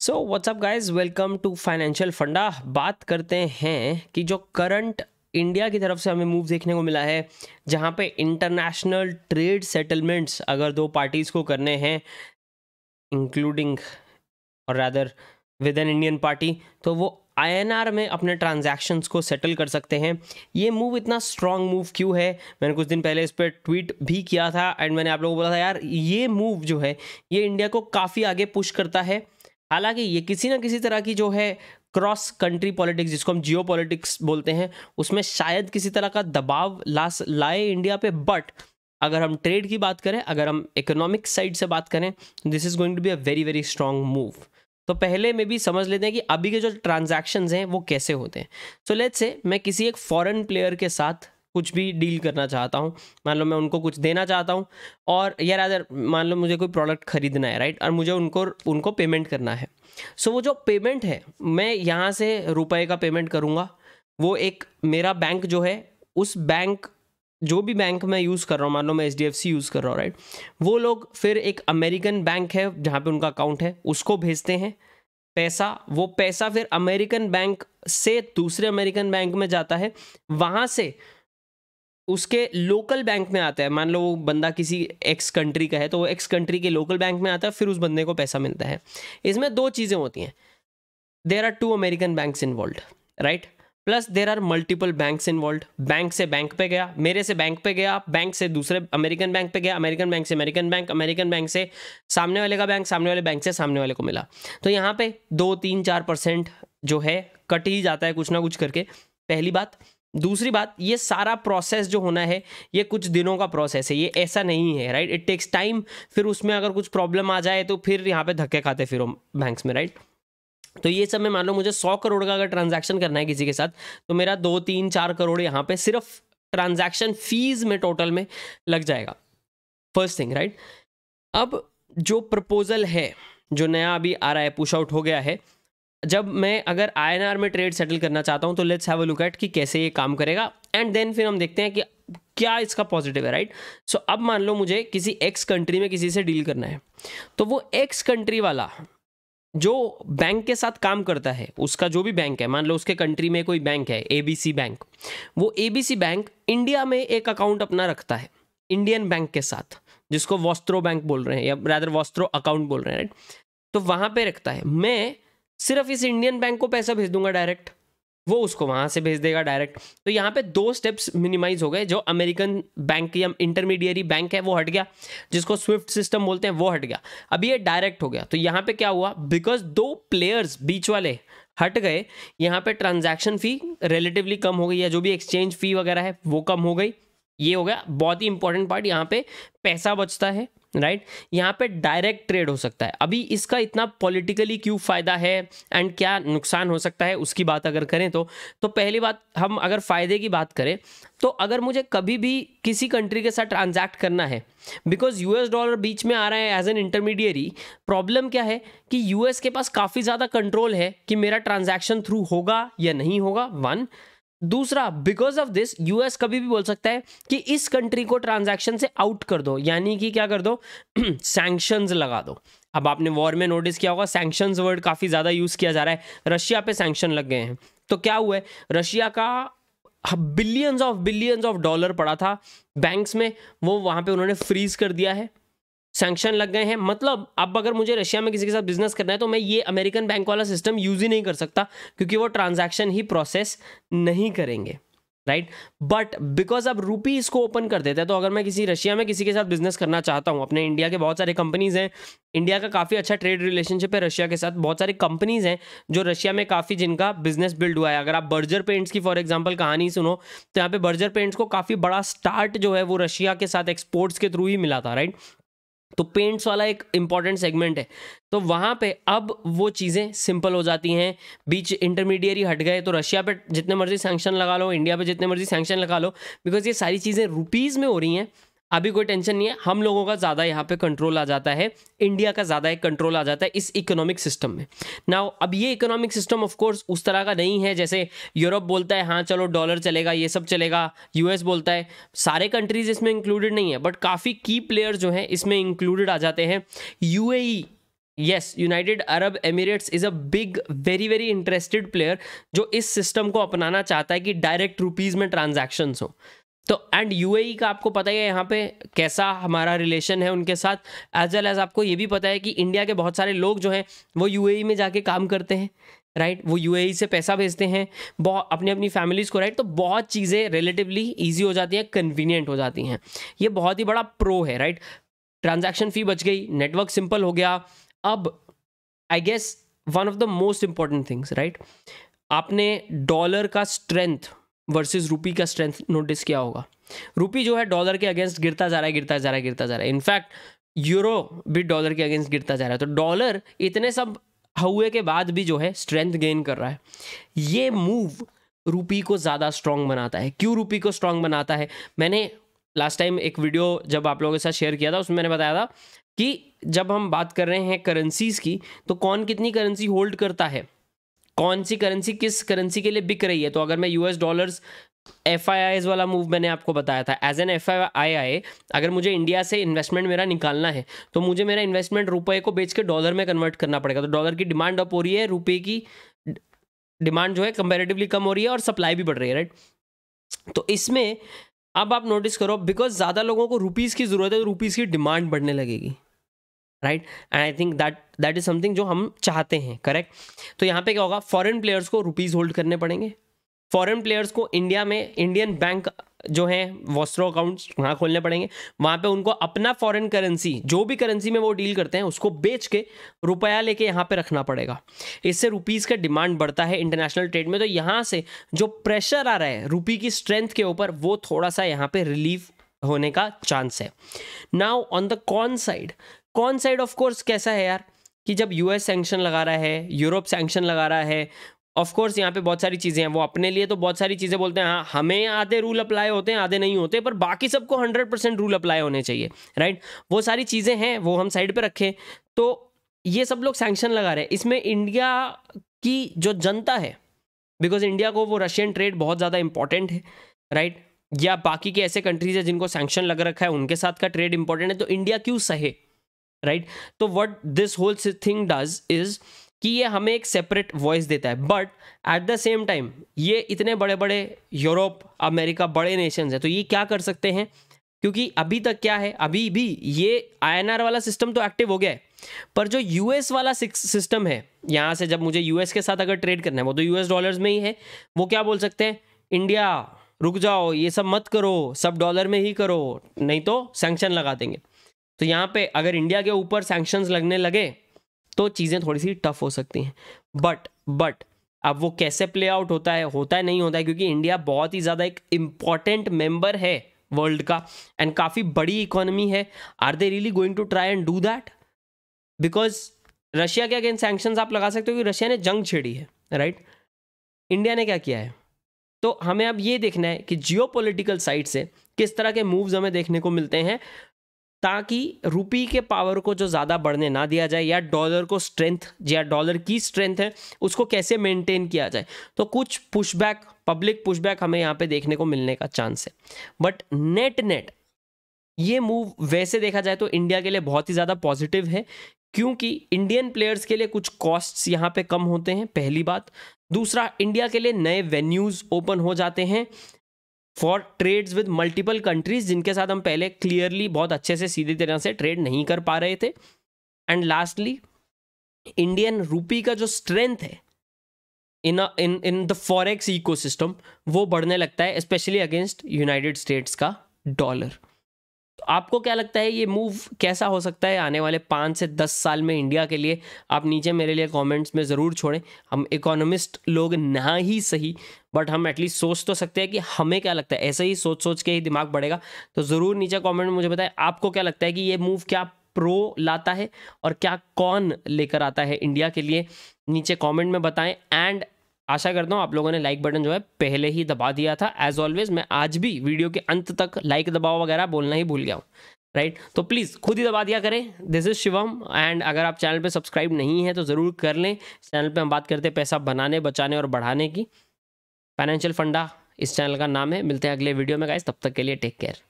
So what's up guys welcome to financial funda बात करते हैं कि जो करंट इंडिया की तरफ से हमें मूव देखने को मिला है जहां पे इंटरनेशनल ट्रेड सेटलमेंट्स अगर दो पार्टीज़ को करने हैं इंक्लूडिंग और rather with an Indian party तो वो आईएनआर में अपने ट्रांजैक्शंस को सेटल कर सकते हैं ये मूव इतना स्ट्रॉन्ग मूव क्यों है मैंने कुछ दिन पहले इस पर ट्वीट भी किया था एंड मैंने आप लोगों को बोला था यार ये मूव जो है ये इंडिया को काफ़ी आगे पुश करता है हालांकि ये किसी ना किसी तरह की जो है क्रॉस कंट्री पॉलिटिक्स जिसको हम जियो पॉलिटिक्स बोलते हैं उसमें शायद किसी तरह का दबाव ला लाए इंडिया पे बट अगर हम ट्रेड की बात करें अगर हम इकोनॉमिक साइड से बात करें this is going to be a very very strong move तो पहले में भी समझ लेते हैं कि अभी के जो ट्रांजेक्शन हैं वो कैसे होते हैं सो लेट्स से मैं किसी एक फॉरेन प्लेयर के साथ कुछ भी डील करना चाहता हूँ मान लो मैं उनको कुछ देना चाहता हूँ और यार अदर मान लो मुझे कोई प्रोडक्ट खरीदना है राइट और मुझे उनको उनको पेमेंट करना है सो so, वो जो पेमेंट है मैं यहाँ से रुपए का पेमेंट करूँगा वो एक मेरा बैंक जो है उस बैंक जो भी बैंक मैं यूज़ कर रहा हूँ मान लो मैं H D F C use कर रहा हूँ राइट वो लोग फिर एक अमेरिकन बैंक है जहाँ पे उनका अकाउंट है उसको भेजते हैं पैसा वो पैसा फिर अमेरिकन बैंक से दूसरे अमेरिकन बैंक में जाता है वहाँ से उसके लोकल बैंक में आता है मान लो वो बंदा किसी एक्स कंट्री का है तो वो एक्स कंट्री के लोकल बैंक में आता है फिर उस बंदे को पैसा मिलता है इसमें दो चीज़ें होती हैं there are two American bank involve right plus there are multiple bank involve bank से बैंक पे गया मेरे से बैंक पे गया बैंक से दूसरे अमेरिकन बैंक पे गया अमेरिकन बैंक से अमेरिकन बैंक अमेरिकन बैंक से सामने वाले का बैंक सामने वाले बैंक से सामने वाले को मिला तो यहाँ पे दो तीन चार परसेंट जो है कट ही जाता है कुछ ना कुछ करके पहली बात दूसरी बात ये सारा प्रोसेस जो होना है ये कुछ दिनों का प्रोसेस है ये ऐसा नहीं है राइट इट टेक्स टाइम फिर उसमें अगर कुछ प्रॉब्लम आ जाए तो फिर यहाँ पे धक्के खाते फिर बैंक्स में राइट तो ये सब मैं मान लो मुझे सौ करोड़ का अगर ट्रांजैक्शन करना है किसी के साथ तो मेरा दो तीन चार करोड़ यहाँ पे सिर्फ ट्रांजैक्शन फीस में टोटल में लग जाएगा फर्स्ट थिंग राइट अब जो प्रपोजल है जो नया अभी आ रहा है पुश आउट हो गया है जब मैं अगर आई में ट्रेड सेटल करना चाहता हूँ तो let's have a look at कि कैसे ये काम करेगा एंड देन फिर हम देखते हैं कि क्या इसका पॉजिटिव है राइट सो so, अब मान लो मुझे किसी एक्स कंट्री में किसी से डील करना है तो वो एक्स कंट्री वाला जो बैंक के साथ काम करता है उसका जो भी बैंक है मान लो उसके कंट्री में कोई बैंक है एबीसी बैंक वो एबीसी बैंक इंडिया में एक अकाउंट अपना रखता है इंडियन बैंक के साथ जिसको वॉस्त्रो बैंक बोल रहे हैं या रादर वॉस्त्रो अकाउंट बोल रहे हैं राइट तो वहाँ पे रखता है मैं सिर्फ इस इंडियन बैंक को पैसा भेज दूंगा डायरेक्ट वो उसको वहां से भेज देगा डायरेक्ट तो यहाँ पे दो स्टेप्स मिनिमाइज हो गए जो अमेरिकन बैंक या इंटरमीडियरी बैंक है वो हट गया जिसको स्विफ्ट सिस्टम बोलते हैं वो हट गया अभी ये डायरेक्ट हो गया तो यहाँ पे क्या हुआ बिकॉज दो प्लेयर्स बीच वाले हट गए यहाँ पे ट्रांजैक्शन फ़ी रिलेटिवली कम हो गई या जो भी एक्सचेंज फ़ी वगैरह है वो कम हो गई ये हो गया बहुत ही इंपॉर्टेंट पार्ट यहाँ पे पैसा बचता है राइट right? यहाँ पे डायरेक्ट ट्रेड हो सकता है अभी इसका इतना पॉलिटिकली क्यों फ़ायदा है एंड क्या नुकसान हो सकता है उसकी बात अगर करें तो तो पहली बात हम अगर फ़ायदे की बात करें तो अगर मुझे कभी भी किसी कंट्री के साथ ट्रांजैक्ट करना है बिकॉज यूएस डॉलर बीच में आ रहा है एज एन इंटरमीडिएरी प्रॉब्लम क्या है कि यूएस के पास काफ़ी ज़्यादा कंट्रोल है कि मेरा ट्रांजेक्शन थ्रू होगा या नहीं होगा वन दूसरा बिकॉज ऑफ दिस यूएस कभी भी बोल सकता है कि इस कंट्री को ट्रांजैक्शन से आउट कर दो यानी कि क्या कर दो सैंक्शंस लगा दो अब आपने वॉर में नोटिस किया होगा सैंक्शंस वर्ड काफ़ी ज़्यादा यूज़ किया जा रहा है रशिया पे सैंक्शन लग गए हैं तो क्या हुआ है रशिया का billions of billions of dollar पड़ा था बैंक्स में वो वहां पे उन्होंने फ्रीज कर दिया है सैंक्शन लग गए हैं मतलब अब अगर मुझे रशिया में किसी के साथ बिजनेस करना है तो मैं ये अमेरिकन बैंक वाला सिस्टम यूज ही नहीं कर सकता क्योंकि वो ट्रांजैक्शन ही प्रोसेस नहीं करेंगे राइट बट बिकॉज अब रूपी इसको ओपन कर देते हैं तो अगर मैं किसी रशिया में किसी के साथ बिजनेस करना चाहता हूँ अपने इंडिया के बहुत सारे कंपनीज हैं इंडिया का काफ़ी अच्छा ट्रेड रिलेशनशिप है रशिया के साथ बहुत सारी कंपनीज हैं जो रशिया में काफ़ी जिनका बिजनेस बिल्ड हुआ है अगर आप बर्जर पेंट्स की फॉर एग्जाम्पल कहानी सुनो तो यहाँ पे बर्जर पेंट्स को काफ़ी बड़ा स्टार्ट जो है वो रशिया के साथ एक्सपोर्ट्स के थ्रू ही मिला था राइट तो पेंट्स वाला एक इंपॉर्टेंट सेगमेंट है तो वहाँ पे अब वो चीज़ें सिंपल हो जाती हैं बीच इंटरमीडिएट हट गए तो रशिया पे जितने मर्जी सैंक्शन लगा लो इंडिया पे जितने मर्जी सैंक्शन लगा लो बिकॉज ये सारी चीज़ें रुपीज़ में हो रही हैं अभी कोई टेंशन नहीं है हम लोगों का ज़्यादा यहाँ पे कंट्रोल आ जाता है इंडिया का ज़्यादा एक कंट्रोल आ जाता है इस इकोनॉमिक सिस्टम में ना अब ये इकोनॉमिक सिस्टम ऑफ कोर्स उस तरह का नहीं है जैसे यूरोप बोलता है हाँ चलो डॉलर चलेगा ये सब चलेगा यूएस बोलता है सारे कंट्रीज इसमें इंक्लूडेड नहीं है बट काफ़ी की प्लेयर जो हैं इसमें इंक्लूडेड आ जाते हैं U S United Arab Emirates is a big very very interested player जो इस सिस्टम को अपनाना चाहता है कि डायरेक्ट रुपीज़ में ट्रांजेक्शन हो तो एंड यूएई e का आपको पता ही है यहाँ पे कैसा हमारा रिलेशन है उनके साथ एज वेल एज आपको ये भी पता है कि इंडिया के बहुत सारे लोग जो हैं वो यूएई e में जाके काम करते हैं राइट right? वो यूएई e से पैसा भेजते हैं बहुत अपनी अपनी फैमिलीज़ को राइट right? तो बहुत चीज़ें रिलेटिवली ईजी हो जाती हैं कन्वीनियंट हो जाती हैं ये बहुत ही बड़ा प्रो है राइट ट्रांजैक्शन फ़ी बच गई नेटवर्क सिंपल हो गया अब I guess one of the most important things right आपने डॉलर का स्ट्रेंथ वर्सेस रूपी का स्ट्रेंथ नोटिस किया होगा रूपी जो है डॉलर के अगेंस्ट गिरता जा रहा है गिरता जा रहा है गिरता जा रहा है इनफैक्ट यूरो भी डॉलर के अगेंस्ट गिरता जा रहा है तो डॉलर इतने सब हुए के बाद भी जो है स्ट्रेंथ गेन कर रहा है ये मूव रूपी को ज़्यादा स्ट्रांग बनाता है क्यों रूपी को स्ट्रांग बनाता है मैंने लास्ट टाइम एक वीडियो जब आप लोगों के साथ शेयर किया था उसमें मैंने बताया था कि जब हम बात कर रहे हैं करेंसीज़ की तो कौन कितनी करेंसी होल्ड करता है कौन सी करेंसी किस करेंसी के लिए बिक रही है तो अगर मैं यूएस डॉलर्स एफ वाला मूव मैंने आपको बताया था एज एन एफ अगर मुझे इंडिया से इन्वेस्टमेंट मेरा निकालना है तो मुझे मेरा इन्वेस्टमेंट रुपए को बेच के डॉलर में कन्वर्ट करना पड़ेगा तो डॉलर की डिमांड अप हो रही है रुपए की डिमांड जो है कंपेरेटिवली कम हो रही है और सप्लाई भी बढ़ रही है राइट तो इसमें अब आप नोटिस करो बिकॉज ज़्यादा लोगों को रुपीज़ की ज़रूरत है तो रुपीज़ की डिमांड बढ़ने लगेगी right and I think that that is something जो हम चाहते हैं करेक्ट तो यहाँ पे क्या होगा फॉरेन प्लेयर्स को रुपीज़ होल्ड करने पड़ेंगे फॉरेन प्लेयर्स को इंडिया में इंडियन बैंक जो है वॉस्ट्रो अकाउंट्स वहाँ खोलने पड़ेंगे वहाँ पे उनको अपना फॉरेन करेंसी जो भी करेंसी में वो डील करते हैं उसको बेच के रुपया लेके यहाँ पे रखना पड़ेगा इससे रुपीज़ का डिमांड बढ़ता है इंटरनेशनल ट्रेड में तो यहाँ से जो प्रेशर आ रहा है रुपी की स्ट्रेंथ के ऊपर वो थोड़ा सा यहाँ पे रिलीफ होने का चांस है now on the con side con side of course कैसा है यार कि जब यूएस सैंक्शन लगा रहा है यूरोप सैंक्शन लगा रहा है ऑफ कोर्स यहाँ पे बहुत सारी चीज़ें हैं वो अपने लिए तो बहुत सारी चीज़ें बोलते हैं हाँ हमें आधे रूल अप्लाई होते हैं आधे नहीं होते पर बाकी सबको हंड्रेड परसेंट रूल अप्लाई होने चाहिए राइट वो सारी चीज़ें हैं वो हम साइड पर रखें तो ये सब लोग सैंक्शन लगा रहे हैं इसमें इंडिया की जो जनता है बिकॉज इंडिया को वो रशियन ट्रेड बहुत ज़्यादा इंपॉर्टेंट है राइट या बाकी के ऐसे कंट्रीज है जिनको सैंक्शन लग रखा है उनके साथ का ट्रेड इंपॉर्टेंट है तो इंडिया क्यों सहे राइट तो what this whole thing does is कि ये हमें एक सेपरेट वॉइस देता है but at the same time ये इतने बड़े बड़े यूरोप अमेरिका बड़े नेशंस हैं तो ये क्या कर सकते हैं क्योंकि अभी तक क्या है अभी भी ये आईएनआर वाला सिस्टम तो एक्टिव हो गया है पर जो यूएस वाला सिस्टम है यहाँ से जब मुझे यूएस के साथ अगर ट्रेड करना है वो तो यूएस डॉलर्स में ही है वो क्या बोल सकते हैं इंडिया रुक जाओ ये सब मत करो सब डॉलर में ही करो नहीं तो सेंक्शन लगा देंगे तो यहाँ पे अगर इंडिया के ऊपर सैंक्शन लगने लगे तो चीज़ें थोड़ी सी टफ हो सकती हैं बट बट अब वो कैसे प्ले आउट होता है होता है नहीं होता है क्योंकि इंडिया बहुत ही ज़्यादा एक इम्पॉर्टेंट मेंबर है वर्ल्ड का एंड काफ़ी बड़ी इकोनॉमी है are they really going to try and do that because Russia के अगेंस्ट सैंक्शन आप लगा सकते हो कि रशिया ने जंग छेड़ी है राइट right? इंडिया ने क्या किया है तो हमें अब ये देखना है कि जियो पोलिटिकल साइड से किस तरह के मूव्स हमें देखने को मिलते हैं ताकि रुपी के पावर को जो ज़्यादा बढ़ने ना दिया जाए या डॉलर को स्ट्रेंथ या डॉलर की स्ट्रेंथ है उसको कैसे मेंटेन किया जाए तो कुछ पुशबैक पब्लिक पुशबैक हमें यहाँ पे देखने को मिलने का चांस है बट नेट नेट ये मूव वैसे देखा जाए तो इंडिया के लिए बहुत ही ज़्यादा पॉजिटिव है क्योंकि इंडियन प्लेयर्स के लिए कुछ कॉस्ट्स यहाँ पे कम होते हैं पहली बात दूसरा इंडिया के लिए नए वेन्यूज़ ओपन हो जाते हैं for trades with multiple countries जिनके साथ हम पहले क्लियरली बहुत अच्छे से सीधी तरह से ट्रेड नहीं कर पा रहे थे एंड लास्टली इंडियन रूपी का जो स्ट्रेंथ है in in in the forex ecosystem वो बढ़ने लगता है स्पेशली अगेंस्ट यूनाइटेड स्टेट्स का डॉलर आपको क्या लगता है ये मूव कैसा हो सकता है आने वाले पाँच से दस साल में इंडिया के लिए आप नीचे मेरे लिए कमेंट्स में ज़रूर छोड़ें हम इकोनॉमिस्ट लोग ना ही सही बट हम एटलीस्ट सोच तो सकते हैं कि हमें क्या लगता है ऐसे ही सोच सोच के ही दिमाग बढ़ेगा तो ज़रूर नीचे कॉमेंट मुझे बताएं आपको क्या लगता है कि ये मूव क्या प्रो लाता है और क्या कौन लेकर आता है इंडिया के लिए नीचे कमेंट में बताएं एंड आशा करता हूँ आप लोगों ने लाइक बटन जो है पहले ही दबा दिया था एज ऑलवेज मैं आज भी वीडियो के अंत तक लाइक दबाओ वगैरह बोलना ही भूल गया हूँ राइट right? तो प्लीज़ खुद ही दबा दिया करें दिस इज़ शिवम एंड अगर आप चैनल पे सब्सक्राइब नहीं है तो ज़रूर कर लें चैनल पे हम बात करते हैं पैसा बनाने बचाने और बढ़ाने की फाइनेंशियल फंडा इस चैनल का नाम है मिलते हैं अगले वीडियो में गाइस तब तक के लिए टेक केयर